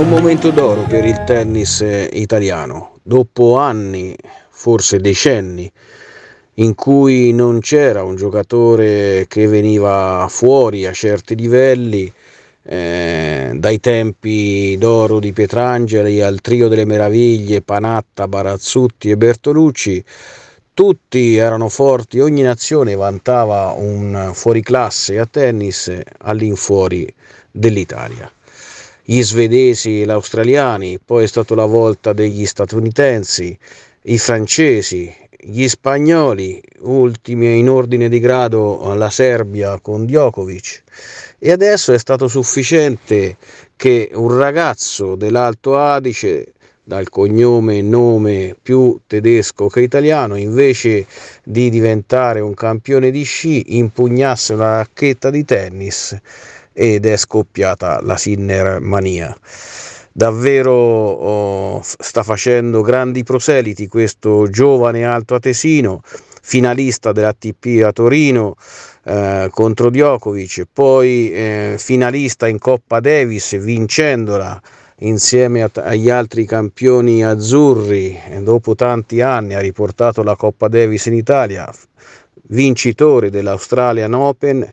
un momento d'oro per il tennis eh, italiano. Dopo anni, forse decenni, in cui non c'era un giocatore che veniva fuori a certi livelli, eh, dai tempi d'oro di Pietrangeli al trio delle meraviglie Panatta, Barazzutti e Bertolucci, tutti erano forti, ogni nazione vantava un fuoriclasse a tennis all'infuori dell'Italia gli svedesi e gli australiani, poi è stata la volta degli statunitensi, i francesi, gli spagnoli, ultimi in ordine di grado la Serbia con Djokovic. E adesso è stato sufficiente che un ragazzo dell'Alto Adice dal cognome e nome più tedesco che italiano, invece di diventare un campione di sci, impugnasse una racchetta di tennis ed è scoppiata la Sinner mania. Davvero oh, sta facendo grandi proseliti questo giovane alto atesino, finalista dell'ATP a Torino eh, contro Djokovic, poi eh, finalista in Coppa Davis vincendola insieme a, agli altri campioni azzurri dopo tanti anni ha riportato la Coppa Davis in Italia vincitore dell'Australian Open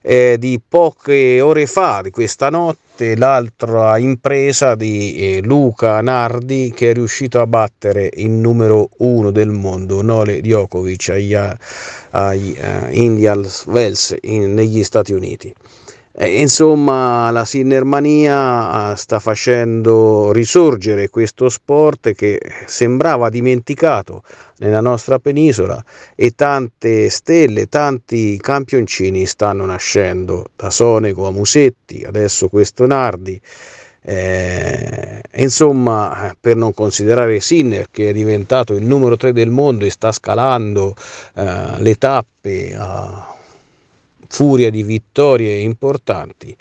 eh, di poche ore fa, di questa notte, l'altra impresa di eh, Luca Nardi che è riuscito a battere il numero uno del mondo, Nole Djokovic, agli, agli uh, Indian Wells in, negli Stati Uniti insomma, la Sinnermania ah, sta facendo risorgere questo sport che sembrava dimenticato nella nostra penisola e tante stelle, tanti campioncini stanno nascendo, da Sonego a Musetti, adesso questo Nardi. Eh, insomma, per non considerare Sinner che è diventato il numero 3 del mondo e sta scalando eh, le tappe a furia di vittorie importanti.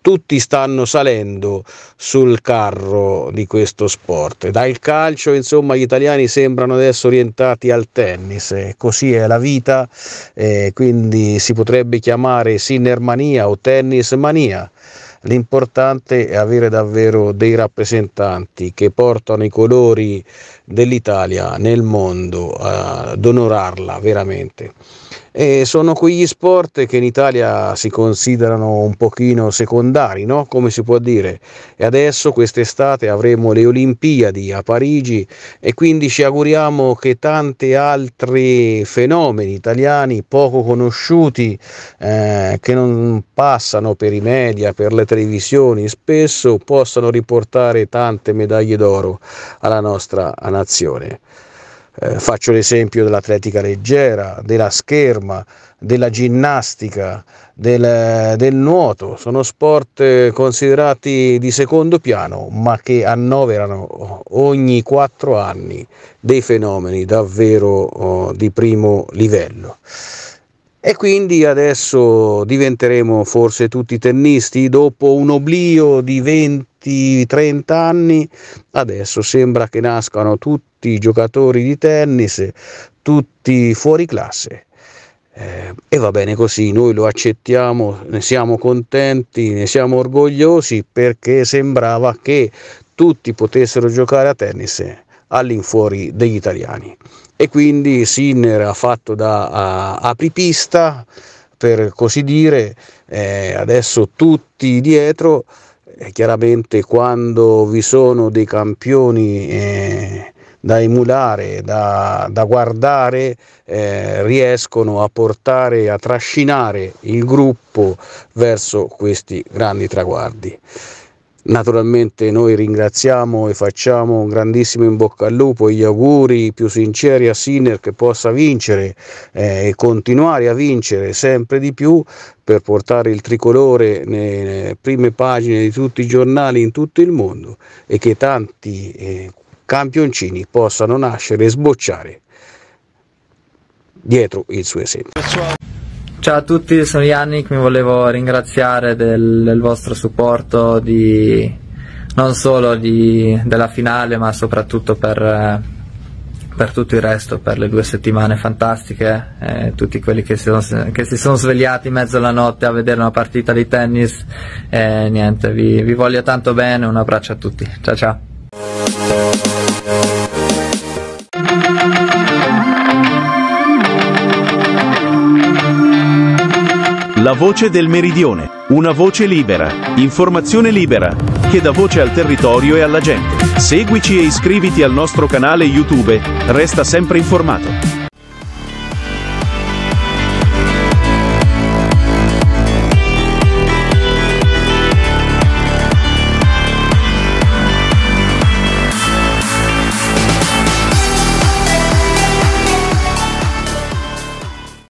Tutti stanno salendo sul carro di questo sport. Dal calcio, insomma, gli italiani sembrano adesso orientati al tennis, così è la vita, eh, quindi si potrebbe chiamare sinnermania o tennismania. L'importante è avere davvero dei rappresentanti che portano i colori dell'Italia nel mondo ad onorarla veramente. E sono quegli sport che in Italia si considerano un pochino secondari, no? come si può dire. E adesso quest'estate avremo le Olimpiadi a Parigi e quindi ci auguriamo che tanti altri fenomeni italiani poco conosciuti, eh, che non passano per i media, per le televisioni, spesso possano riportare tante medaglie d'oro alla nostra nazione. Eh, faccio l'esempio dell'atletica leggera, della scherma, della ginnastica, del, del, nuoto. Sono sport eh, considerati di secondo piano, ma che annoverano oh, ogni quattro anni dei fenomeni davvero oh, di primo livello. E quindi adesso diventeremo forse tutti tennisti dopo un oblio di 20-30 anni. Adesso sembra che nascano tutti i giocatori di tennis, tutti fuori classe. Eh, e va bene così, noi lo accettiamo, ne siamo contenti, ne siamo orgogliosi perché sembrava che tutti potessero giocare a tennis all'infuori degli italiani. E quindi Sinner ha fatto da uh, apripista, per così dire, eh, adesso tutti dietro, eh, chiaramente quando vi sono dei campioni eh, da emulare, da, da guardare, eh, riescono a portare, a trascinare il gruppo verso questi grandi traguardi. Naturalmente noi ringraziamo e facciamo un grandissimo in bocca al lupo, e gli auguri più sinceri a Sinner che possa vincere eh, e continuare a vincere sempre di più per portare il tricolore nelle prime pagine di tutti i giornali in tutto il mondo e che tanti eh, campioncini possano nascere e sbocciare dietro il suo esempio. Ciao a tutti, sono Yannick, mi volevo ringraziare del, del vostro supporto di, non solo di, della finale ma soprattutto per, per, tutto il resto, per le due settimane fantastiche, eh, tutti quelli che si, sono, che si, sono, svegliati in mezzo alla notte a vedere una partita di tennis. Eh, niente, vi, vi voglio tanto bene, un abbraccio a tutti, ciao ciao. La voce del meridione, una voce libera, informazione libera, che dà voce al territorio e alla gente. Seguici e iscriviti al nostro canale YouTube, resta sempre informato.